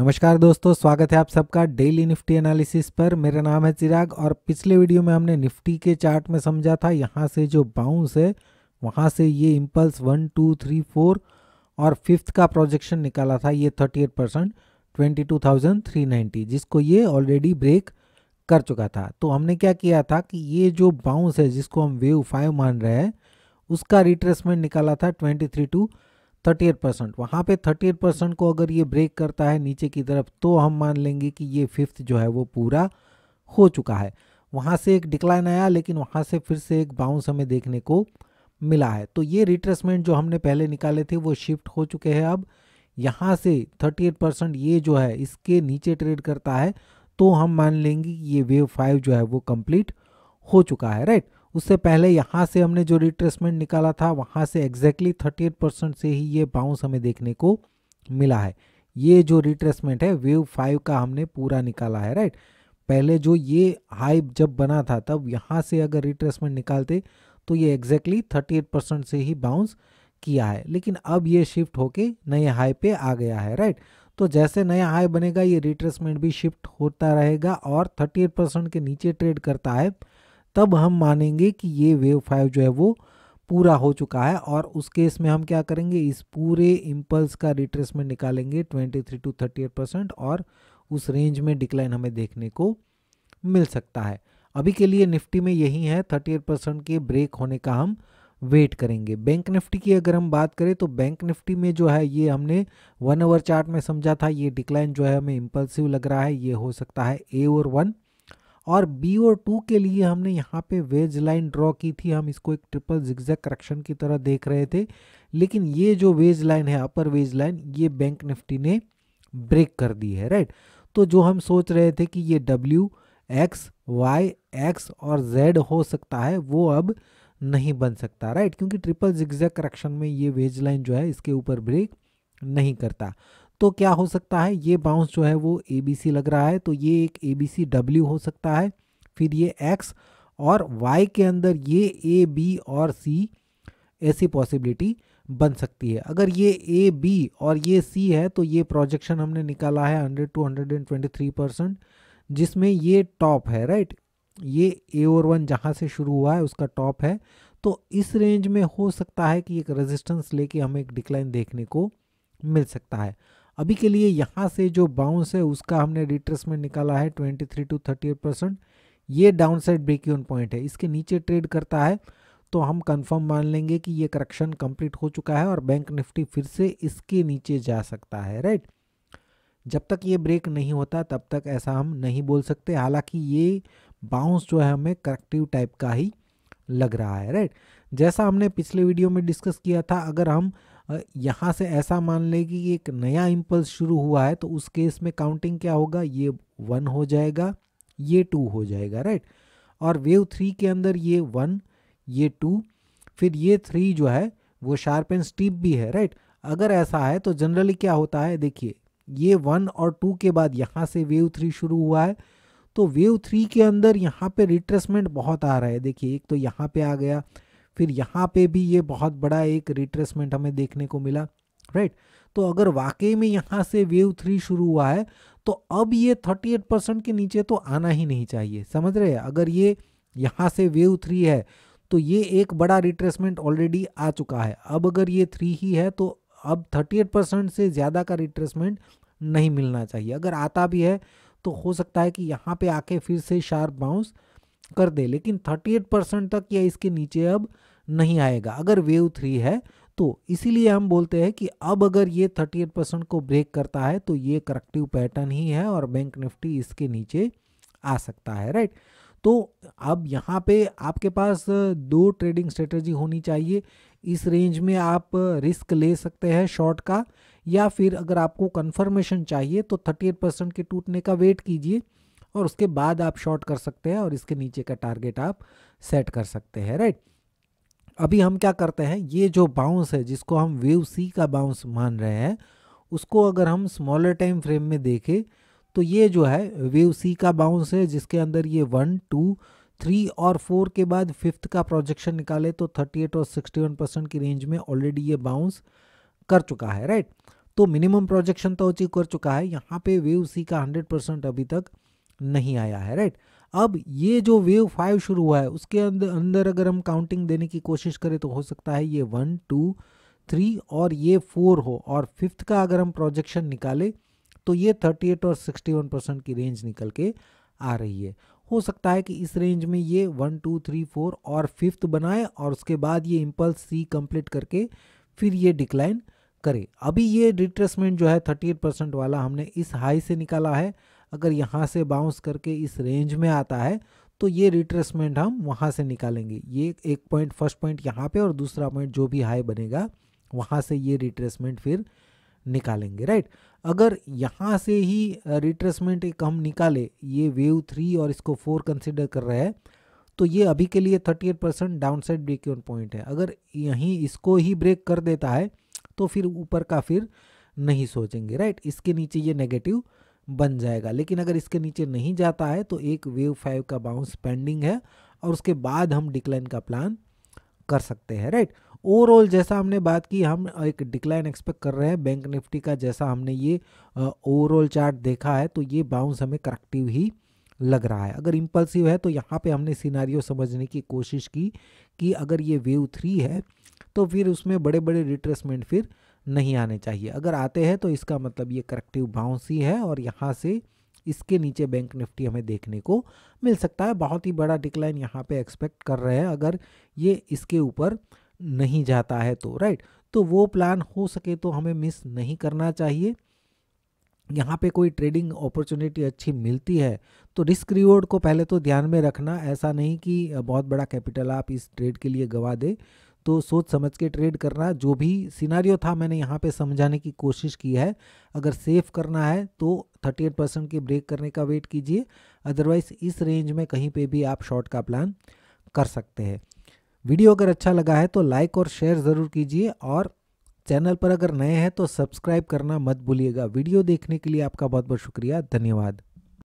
नमस्कार दोस्तों स्वागत है आप सबका डेली निफ्टी एनालिसिस पर मेरा नाम है चिराग और पिछले वीडियो में हमने निफ्टी के चार्ट में समझा था यहाँ से जो बाउंस है वहाँ से ये impulse one two three four और फिफ्थ का प्रोजेक्शन निकाला था ये thirty eight percent twenty two thousand three ninety जिसको ये ऑलरेडी ब्रेक कर चुका था तो हमने क्या किया था कि ये जो बाउंस है जिसको हम वेव फाइव मान रहे हैं उसका रिट्रेसमेंट निकाला था twenty three two thirty eight percent वहाँ पर थर्टी एट परसेंट को अगर ये ब्रेक करता है नीचे की तरफ तो हम मान लेंगे कि ये फिफ्थ जो है वो पूरा हो चुका है वहाँ से एक डिक्लाइन आया लेकिन वहाँ से फिर से एक बाउंस हमें देखने को मिला है तो ये रिट्रेसमेंट जो हमने पहले निकाले थे वो शिफ्ट हो चुके हैं अब यहाँ से थर्टी एट परसेंट ये जो है इसके नीचे ट्रेड करता है तो हम मान लेंगे कि ये वेव फाइव जो है वो कम्प्लीट हो चुका है राइट उससे पहले यहाँ से हमने जो रिट्रेसमेंट निकाला था वहाँ से एग्जैक्टली थर्टी एट परसेंट से ही ये बाउंस हमें देखने को मिला है ये जो रिट्रेसमेंट है वेव फाइव का हमने पूरा निकाला है राइट पहले जो ये हाई जब बना था तब यहाँ से अगर रिट्रेसमेंट निकालते तो ये एग्जैक्टली थर्टी एट परसेंट से ही बाउंस किया है लेकिन अब ये शिफ्ट होके नए हाई पे आ गया है राइट तो जैसे नया हाई बनेगा ये रिट्रेसमेंट भी शिफ्ट होता रहेगा और एट परसेंट के नीचे ट्रेड करता है तब हम मानेंगे कि ये वेव फाइव जो है वो पूरा हो चुका है और उस केस में हम क्या करेंगे इस पूरे इम्पल्स का रिट्रेसमेंट निकालेंगे 23 टू 38 परसेंट और उस रेंज में डिक्लाइन हमें देखने को मिल सकता है अभी के लिए निफ्टी में यही है 38 परसेंट के ब्रेक होने का हम वेट करेंगे बैंक निफ्टी की अगर हम बात करें तो बैंक निफ्टी में जो है ये हमने वन ओवर चार्ट में समझा था ये डिक्लाइन जो है हमें इम्पल्सिव लग रहा है ये हो सकता है ए ओवर वन और बी ओ टू के लिए हमने यहाँ पे वेज लाइन ड्रॉ की थी हम इसको एक ट्रिपल जिक्जैक करेक्शन की तरह देख रहे थे लेकिन ये जो वेज लाइन है अपर वेज लाइन ये बैंक निफ्टी ने ब्रेक कर दी है राइट तो जो हम सोच रहे थे कि ये डब्ल्यू एक्स वाई एक्स और जेड हो सकता है वो अब नहीं बन सकता राइट क्योंकि ट्रिपल जिक्जैक करेक्शन में ये वेज लाइन जो है इसके ऊपर ब्रेक नहीं करता तो क्या हो सकता है ये बाउंस जो है वो ए बी सी लग रहा है तो ये एक ए बी सी डब्ल्यू हो सकता है फिर ये एक्स और वाई के अंदर ये ए बी और सी ऐसी पॉसिबिलिटी बन सकती है अगर ये ए बी और ये सी है तो ये प्रोजेक्शन हमने निकाला है hundred two hundred and twenty three percent जिसमें ये टॉप है राइट ये ए और वन जहाँ से शुरू हुआ है उसका टॉप है तो इस रेंज में हो सकता है कि एक रेजिस्टेंस लेके हमें एक डिक्लाइन देखने को मिल सकता है अभी के लिए यहाँ से जो बाउंस है उसका हमने रिट्रेसमेंट निकाला है 23 टू एट परसेंट ये down side break on point है इसके नीचे ट्रेड करता है तो हम कंफर्म मान लेंगे कि ये करेक्शन कंप्लीट हो चुका है और बैंक निफ्टी फिर से इसके नीचे जा सकता है राइट जब तक ये ब्रेक नहीं होता तब तक ऐसा हम नहीं बोल सकते हालांकि ये बाउंस जो है हमें करेक्टिव टाइप का ही लग रहा है राइट जैसा हमने पिछले वीडियो में डिस्कस किया था अगर हम यहाँ से ऐसा मान लेगी कि एक नया इम्पल्स शुरू हुआ है तो उस केस में काउंटिंग क्या होगा ये वन हो जाएगा ये टू हो जाएगा राइट और वेव थ्री के अंदर ये वन ये टू फिर ये थ्री जो है वो शार्प एंड स्टीप भी है राइट अगर ऐसा है तो जनरली क्या होता है देखिए ये वन और टू के बाद यहाँ से वेव थ्री शुरू हुआ है तो वेव थ्री के अंदर यहाँ पे रिट्रेसमेंट बहुत आ रहा है देखिए एक तो यहाँ पे आ गया फिर यहाँ पे भी ये बहुत बड़ा एक रिट्रेसमेंट हमें देखने को मिला राइट तो अगर वाकई में यहाँ से वेव थ्री शुरू हुआ है तो अब ये थर्टी एट परसेंट के नीचे तो आना ही नहीं चाहिए समझ रहे हैं अगर ये यहाँ से वेव थ्री है तो ये एक बड़ा रिट्रेसमेंट ऑलरेडी आ चुका है अब अगर ये थ्री ही है तो अब थर्टी एट परसेंट से ज़्यादा का रिट्रेसमेंट नहीं मिलना चाहिए अगर आता भी है तो हो सकता है कि यहाँ पे आके फिर से शार्प बाउंस कर दे लेकिन 38 परसेंट तक या इसके नीचे अब नहीं आएगा अगर वेव थ्री है तो इसीलिए हम बोलते हैं कि अब अगर ये 38 परसेंट को ब्रेक करता है तो ये करेक्टिव पैटर्न ही है और बैंक निफ्टी इसके नीचे आ सकता है राइट तो अब यहाँ पे आपके पास दो ट्रेडिंग स्ट्रेटजी होनी चाहिए इस रेंज में आप रिस्क ले सकते हैं शॉर्ट का या फिर अगर आपको कंफर्मेशन चाहिए तो 38 परसेंट के टूटने का वेट कीजिए और उसके बाद आप शॉर्ट कर सकते हैं और इसके नीचे का टारगेट आप सेट कर सकते हैं राइट अभी हम क्या करते हैं ये जो बाउंस है जिसको हम वेव सी का बाउंस मान रहे हैं उसको अगर हम स्मॉलर टाइम फ्रेम में देखें तो ये जो है वेव सी का बाउंस है जिसके अंदर ये वन टू थ्री और फोर के बाद फिफ्थ का प्रोजेक्शन निकाले तो थर्टी एट और सिक्सटी वन परसेंट की रेंज में ऑलरेडी ये बाउंस कर चुका है राइट तो मिनिमम प्रोजेक्शन तो अचीव कर चुका है यहाँ पे वेव सी का हंड्रेड परसेंट अभी तक नहीं आया है राइट अब ये जो वेव फाइव शुरू हुआ है उसके अंदर अंदर अगर हम काउंटिंग देने की कोशिश करें तो हो सकता है ये वन टू थ्री और ये फोर हो और फिफ्थ का अगर हम प्रोजेक्शन निकालें तो ये थर्टी एट और सिक्सटी वन परसेंट की रेंज निकल के आ रही है हो सकता है कि इस रेंज में ये वन टू थ्री फोर और फिफ्थ बनाए और उसके बाद ये इम्पल्स सी कंप्लीट करके फिर ये डिक्लाइन करे अभी ये रिट्रेसमेंट जो है थर्टी एट परसेंट वाला हमने इस हाई से निकाला है अगर यहाँ से बाउंस करके इस रेंज में आता है तो ये रिट्रेसमेंट हम वहाँ से निकालेंगे ये एक पॉइंट फर्स्ट पॉइंट यहाँ पे और दूसरा पॉइंट जो भी हाई बनेगा वहाँ से ये रिट्रेसमेंट फिर निकालेंगे राइट अगर यहाँ से ही रिट्रेसमेंट एक हम निकाले ये वेव थ्री और इसको फोर कंसिडर कर रहे हैं तो ये अभी के लिए thirty eight percent down side break on point है अगर यहीं इसको ही ब्रेक कर देता है तो फिर ऊपर का फिर नहीं सोचेंगे राइट इसके नीचे ये नेगेटिव बन जाएगा लेकिन अगर इसके नीचे नहीं जाता है तो एक वेव फाइव का बाउंस पेंडिंग है और उसके बाद हम डिक्लाइन का प्लान कर सकते हैं राइट ओवरऑल जैसा हमने बात की हम एक डिक्लाइन एक्सपेक्ट कर रहे हैं बैंक निफ्टी का जैसा हमने ये ओवरऑल चार्ट देखा है तो ये बाउंस हमें करेक्टिव ही लग रहा है अगर इम्पल्सिव है तो यहाँ पे हमने सीनारियों समझने की कोशिश की कि अगर ये वेव थ्री है तो फिर उसमें बड़े बड़े रिट्रेसमेंट फिर नहीं आने चाहिए अगर आते हैं तो इसका मतलब ये करेक्टिव बाउंस ही है और यहाँ से इसके नीचे बैंक निफ्टी हमें देखने को मिल सकता है बहुत ही बड़ा डिक्लाइन यहाँ पे एक्सपेक्ट कर रहे हैं अगर ये इसके ऊपर नहीं जाता है तो राइट तो वो प्लान हो सके तो हमें मिस नहीं करना चाहिए यहाँ पे कोई ट्रेडिंग अपॉर्चुनिटी अच्छी मिलती है तो रिस्क रिवॉर्ड को पहले तो ध्यान में रखना ऐसा नहीं कि बहुत बड़ा कैपिटल आप इस ट्रेड के लिए गवा दें तो सोच समझ के ट्रेड करना जो भी सिनारियो था मैंने यहाँ पे समझाने की कोशिश की है अगर सेफ करना है तो थर्टी एट परसेंट के ब्रेक करने का वेट कीजिए अदरवाइज इस रेंज में कहीं पे भी आप शॉर्ट का प्लान कर सकते हैं वीडियो अगर अच्छा लगा है तो लाइक और शेयर ज़रूर कीजिए और चैनल पर अगर नए हैं तो सब्सक्राइब करना मत भूलिएगा वीडियो देखने के लिए आपका बहुत बहुत शुक्रिया धन्यवाद